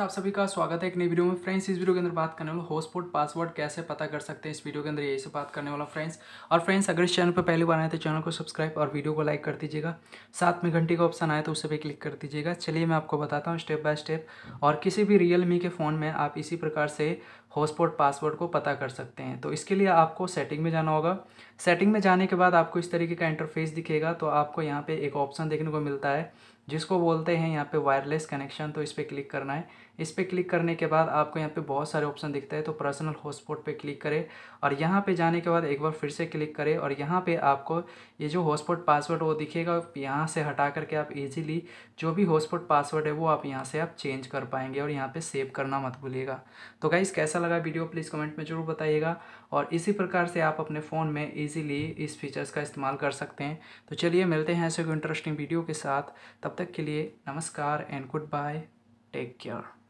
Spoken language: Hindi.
आप सभी का स्वागत है एक नई वीडियो में फ्रेंड्स इस वीडियो के अंदर बात करने वाला हॉटस्पॉट पासवर्ड कैसे पता कर सकते हैं इस वीडियो के अंदर यही से बात करने वाला फ्रेंड्स और फ्रेंड्स अगर इस चैनल पर पहली बार आए तो चैनल को सब्सक्राइब और वीडियो को लाइक कर दीजिएगा साथ में घंटी का ऑप्शन आए तो उसे भी क्लिक कर दीजिएगा चलिए मैं आपको बताता हूँ स्टेप बाय स्टेप और किसी भी रियल के फ़ोन में आप इसी प्रकार से हॉटस्पॉट पासवर्ड को पता कर सकते हैं तो इसके लिए आपको सेटिंग में जाना होगा सेटिंग में जाने के बाद आपको इस तरीके का इंटरफेस दिखेगा तो आपको यहाँ पे एक ऑप्शन देखने को मिलता है जिसको बोलते हैं यहाँ पे वायरलेस कनेक्शन तो इस पर क्लिक करना है इस पर क्लिक करने के बाद आपको यहाँ पे बहुत सारे ऑप्शन दिखते हैं तो पर्सनल हॉटस्पॉट पे क्लिक करें और यहाँ पे जाने के बाद एक बार फिर से क्लिक करें और यहाँ पे आपको ये जो हॉटस्पॉट पासवर्ड वो दिखेगा यहाँ से हटा करके आप इजीली जो भी हॉटस्पॉट पासवर्ड है वो आप यहाँ से आप चेंज कर पाएंगे और यहाँ पर सेव करना मत भूलिएगा तो गाइस कैसा लगा वीडियो प्लीज़ कमेंट में ज़रूर बताइएगा और इसी प्रकार से आप अपने फ़ोन में ईजिली इस फीचर्स का इस्तेमाल कर सकते हैं तो चलिए मिलते हैं ऐसे कोई इंटरेस्टिंग वीडियो के साथ तब तब तक के लिए नमस्कार and goodbye take care